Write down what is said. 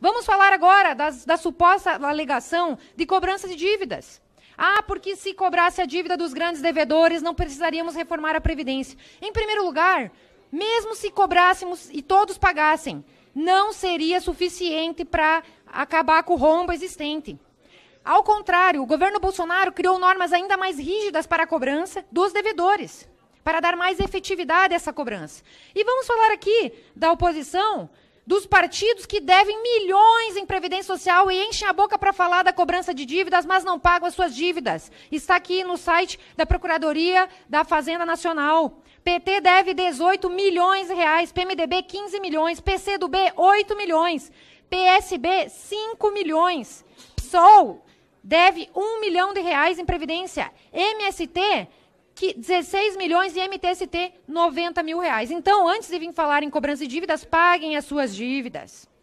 Vamos falar agora das, da suposta alegação de cobrança de dívidas. Ah, porque se cobrasse a dívida dos grandes devedores, não precisaríamos reformar a Previdência. Em primeiro lugar, mesmo se cobrássemos e todos pagassem, não seria suficiente para acabar com o rombo existente. Ao contrário, o governo Bolsonaro criou normas ainda mais rígidas para a cobrança dos devedores, para dar mais efetividade a essa cobrança. E vamos falar aqui da oposição dos partidos que devem milhões em previdência social e enchem a boca para falar da cobrança de dívidas, mas não pagam as suas dívidas. Está aqui no site da Procuradoria da Fazenda Nacional. PT deve 18 milhões de reais, PMDB 15 milhões, PCdoB 8 milhões, PSB 5 milhões, PSOL deve 1 milhão de reais em previdência, MST que 16 milhões e MTST 90 mil reais. Então, antes de vir falar em cobrança de dívidas, paguem as suas dívidas.